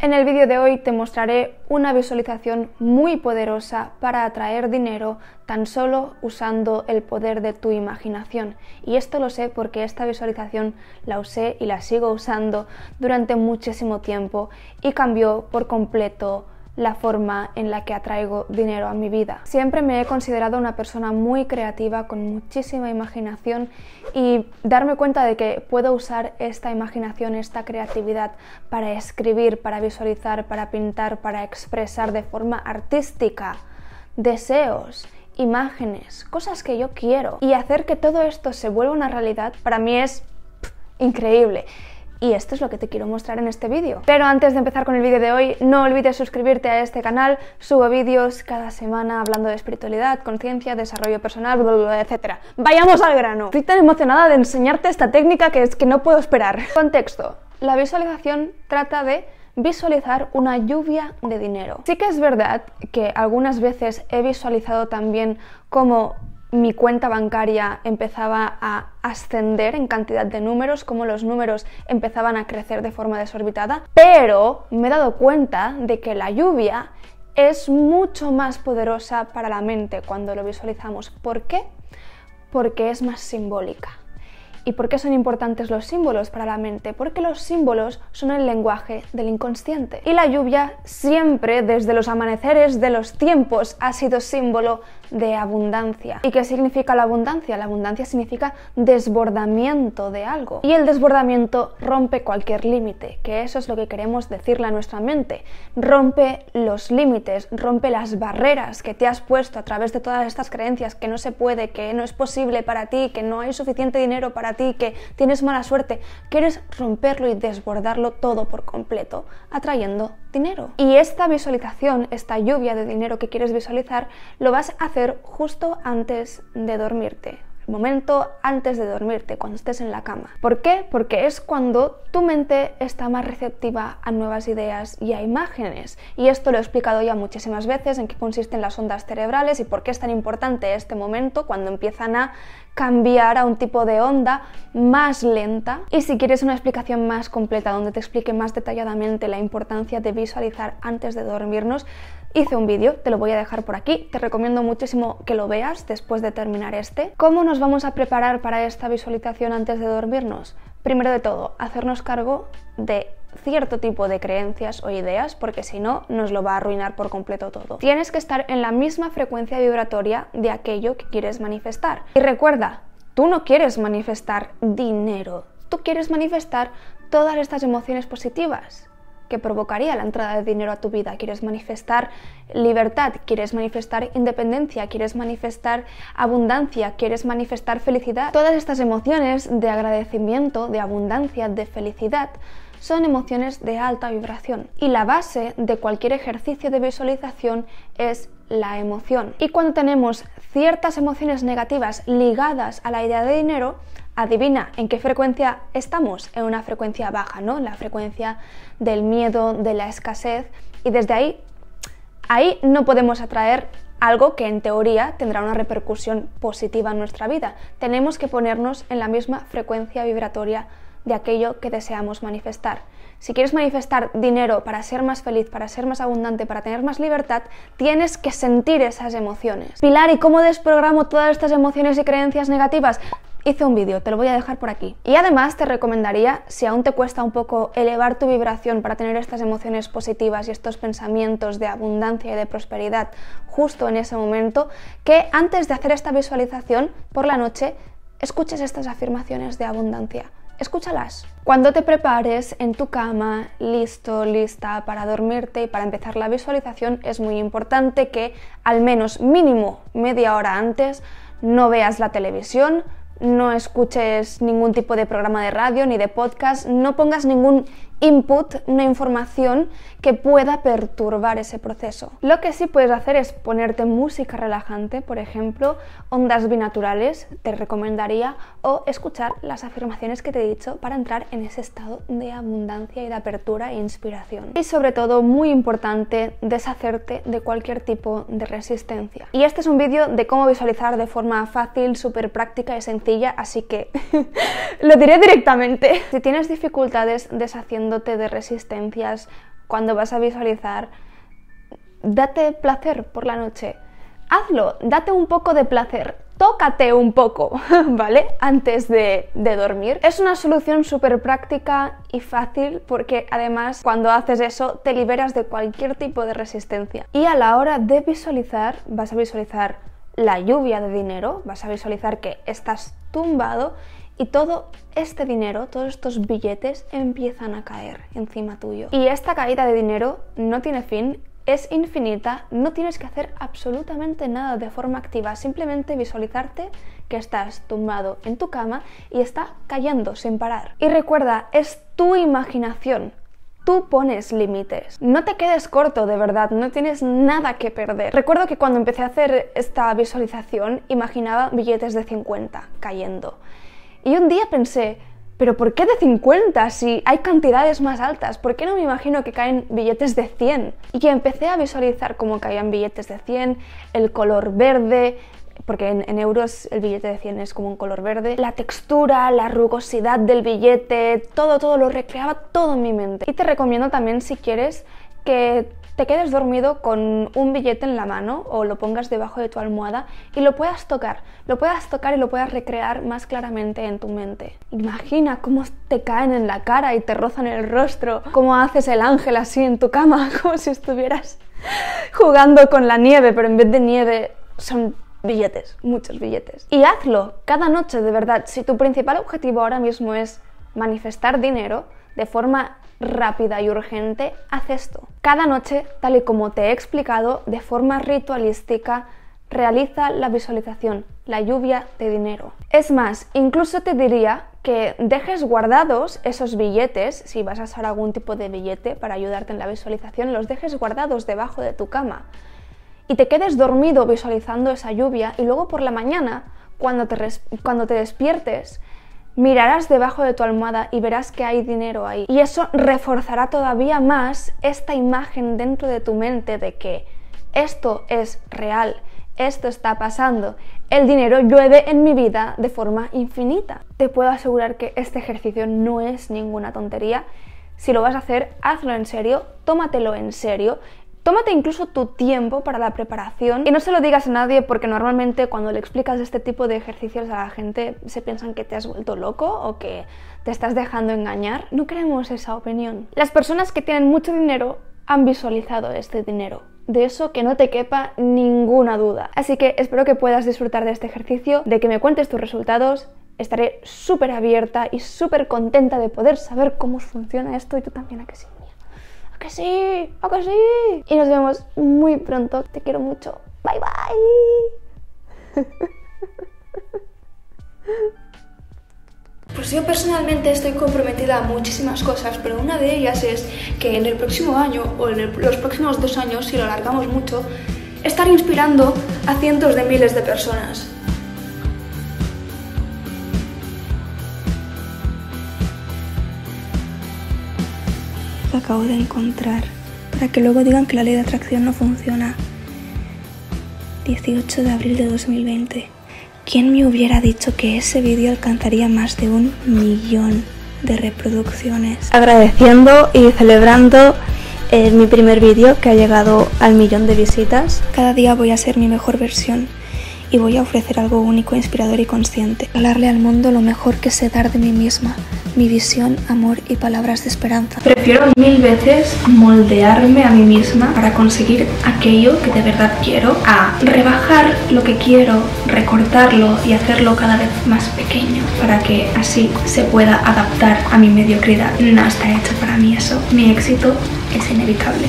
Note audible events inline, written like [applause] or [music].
En el vídeo de hoy te mostraré una visualización muy poderosa para atraer dinero tan solo usando el poder de tu imaginación. Y esto lo sé porque esta visualización la usé y la sigo usando durante muchísimo tiempo y cambió por completo la forma en la que atraigo dinero a mi vida. Siempre me he considerado una persona muy creativa, con muchísima imaginación y darme cuenta de que puedo usar esta imaginación, esta creatividad para escribir, para visualizar, para pintar, para expresar de forma artística deseos imágenes, cosas que yo quiero y hacer que todo esto se vuelva una realidad, para mí es increíble y esto es lo que te quiero mostrar en este vídeo. Pero antes de empezar con el vídeo de hoy, no olvides suscribirte a este canal, subo vídeos cada semana hablando de espiritualidad, conciencia, desarrollo personal, etc. ¡Vayamos al grano! Estoy tan emocionada de enseñarte esta técnica que es que no puedo esperar. [laughs] Contexto. La visualización trata de visualizar una lluvia de dinero. Sí que es verdad que algunas veces he visualizado también como mi cuenta bancaria empezaba a ascender en cantidad de números, como los números empezaban a crecer de forma desorbitada, pero me he dado cuenta de que la lluvia es mucho más poderosa para la mente cuando lo visualizamos. ¿Por qué? Porque es más simbólica. ¿Y por qué son importantes los símbolos para la mente? Porque los símbolos son el lenguaje del inconsciente. Y la lluvia siempre, desde los amaneceres de los tiempos, ha sido símbolo de abundancia. ¿Y qué significa la abundancia? La abundancia significa desbordamiento de algo. Y el desbordamiento rompe cualquier límite, que eso es lo que queremos decirle a nuestra mente. Rompe los límites, rompe las barreras que te has puesto a través de todas estas creencias que no se puede, que no es posible para ti, que no hay suficiente dinero para que tienes mala suerte, quieres romperlo y desbordarlo todo por completo, atrayendo dinero. Y esta visualización, esta lluvia de dinero que quieres visualizar, lo vas a hacer justo antes de dormirte El momento antes de dormirte, cuando estés en la cama. ¿Por qué? Porque es cuando tu mente está más receptiva a nuevas ideas y a imágenes. Y esto lo he explicado ya muchísimas veces, en qué consisten las ondas cerebrales y por qué es tan importante este momento cuando empiezan a cambiar a un tipo de onda más lenta. Y si quieres una explicación más completa donde te explique más detalladamente la importancia de visualizar antes de dormirnos, hice un vídeo, te lo voy a dejar por aquí, te recomiendo muchísimo que lo veas después de terminar este. ¿Cómo nos vamos a preparar para esta visualización antes de dormirnos? Primero de todo, hacernos cargo de cierto tipo de creencias o ideas porque si no nos lo va a arruinar por completo todo. Tienes que estar en la misma frecuencia vibratoria de aquello que quieres manifestar. Y recuerda, tú no quieres manifestar dinero, tú quieres manifestar todas estas emociones positivas que provocaría la entrada de dinero a tu vida. Quieres manifestar libertad, quieres manifestar independencia, quieres manifestar abundancia, quieres manifestar felicidad. Todas estas emociones de agradecimiento, de abundancia, de felicidad son emociones de alta vibración y la base de cualquier ejercicio de visualización es la emoción. Y cuando tenemos ciertas emociones negativas ligadas a la idea de dinero, adivina en qué frecuencia estamos, en una frecuencia baja, ¿no? La frecuencia del miedo, de la escasez y desde ahí ahí no podemos atraer algo que en teoría tendrá una repercusión positiva en nuestra vida. Tenemos que ponernos en la misma frecuencia vibratoria de aquello que deseamos manifestar. Si quieres manifestar dinero para ser más feliz, para ser más abundante, para tener más libertad, tienes que sentir esas emociones. Pilar, ¿y cómo desprogramo todas estas emociones y creencias negativas? hice un vídeo, te lo voy a dejar por aquí. Y además te recomendaría, si aún te cuesta un poco elevar tu vibración para tener estas emociones positivas y estos pensamientos de abundancia y de prosperidad justo en ese momento, que antes de hacer esta visualización por la noche, escuches estas afirmaciones de abundancia escúchalas. Cuando te prepares en tu cama, listo, lista para dormirte y para empezar la visualización, es muy importante que al menos mínimo media hora antes no veas la televisión, no escuches ningún tipo de programa de radio ni de podcast, no pongas ningún input, una información que pueda perturbar ese proceso. Lo que sí puedes hacer es ponerte música relajante, por ejemplo, ondas binaturales, te recomendaría, o escuchar las afirmaciones que te he dicho para entrar en ese estado de abundancia y de apertura e inspiración. Y sobre todo, muy importante, deshacerte de cualquier tipo de resistencia. Y este es un vídeo de cómo visualizar de forma fácil, súper práctica y sencilla, así que [laughs] lo diré directamente. Si tienes dificultades deshaciendo de resistencias cuando vas a visualizar. Date placer por la noche. Hazlo, date un poco de placer, tócate un poco, [laughs] ¿vale? Antes de, de dormir. Es una solución súper práctica y fácil porque además cuando haces eso te liberas de cualquier tipo de resistencia. Y a la hora de visualizar, vas a visualizar la lluvia de dinero, vas a visualizar que estás tumbado y todo este dinero, todos estos billetes empiezan a caer encima tuyo. Y esta caída de dinero no tiene fin, es infinita, no tienes que hacer absolutamente nada de forma activa, simplemente visualizarte que estás tumbado en tu cama y está cayendo sin parar. Y recuerda, es tu imaginación. Tú pones límites. No te quedes corto, de verdad, no tienes nada que perder. Recuerdo que cuando empecé a hacer esta visualización imaginaba billetes de 50 cayendo y un día pensé, pero ¿por qué de 50 si hay cantidades más altas? ¿Por qué no me imagino que caen billetes de 100? Y que empecé a visualizar cómo caían billetes de 100, el color verde, porque en, euros el billete de 100 es como un color verde, la textura, la rugosidad del billete, todo, todo, lo recreaba todo en mi mente. Y te recomiendo también si quieres que te quedes dormido con un billete en la mano o lo pongas debajo de tu almohada y lo puedas tocar, lo puedas tocar y lo puedas recrear más claramente en tu mente. Imagina cómo te caen en la cara y te rozan el rostro, cómo haces el ángel así en tu cama, [laughs] como si estuvieras jugando con la nieve, pero en vez de nieve son billetes, muchos billetes. Y hazlo cada noche, de verdad. Si tu principal objetivo ahora mismo es manifestar dinero, de forma rápida y urgente, haz esto. Cada noche, tal y como te he explicado, de forma ritualística, realiza la visualización, la lluvia de dinero. Es más, incluso te diría que dejes guardados esos billetes, si vas a usar algún tipo de billete para ayudarte en la visualización, los dejes guardados debajo de tu cama y te quedes dormido visualizando esa lluvia y luego por la mañana, cuando te, cuando te despiertes, mirarás debajo de tu almohada y verás que hay dinero ahí. Y eso reforzará todavía más esta imagen dentro de tu mente de que esto es real, esto está pasando, el dinero llueve en mi vida de forma infinita. Te puedo asegurar que este ejercicio no es ninguna tontería. Si lo vas a hacer, hazlo en serio, tómatelo en serio Tómate incluso tu tiempo para la preparación y no se lo digas a nadie porque normalmente cuando le explicas este tipo de ejercicios a la gente se piensan que te has vuelto loco o que te estás dejando engañar. No queremos esa opinión. Las personas que tienen mucho dinero han visualizado este dinero. De eso que no te quepa ninguna duda. Así que espero que puedas disfrutar de este ejercicio, de que me cuentes tus resultados. Estaré súper abierta y súper contenta de poder saber cómo funciona esto y tú también a que sí que sí? que sí? Y nos vemos muy pronto. Te quiero mucho. Bye, bye. Pues yo personalmente estoy comprometida a muchísimas cosas, pero una de ellas es que en el próximo año o en los próximos dos años, si lo alargamos mucho, estar inspirando a cientos de miles de personas. acabo de encontrar para que luego digan que la ley de atracción no funciona. 18 de abril de 2020. ¿Quién me hubiera dicho que ese vídeo alcanzaría más de un millón de reproducciones? Agradeciendo y celebrando eh, mi primer vídeo que ha llegado al millón de visitas. Cada día voy a ser mi mejor versión y voy a ofrecer algo único, inspirador y consciente. Hablarle al mundo lo mejor que sé dar de mí misma, mi visión, amor y palabras de esperanza. Prefiero mil veces moldearme a mí misma para conseguir aquello que de verdad quiero a rebajar lo que quiero, recortarlo y hacerlo cada vez más pequeño para que así se pueda adaptar a mi mediocridad. No está hecho para mí eso. Mi éxito es inevitable.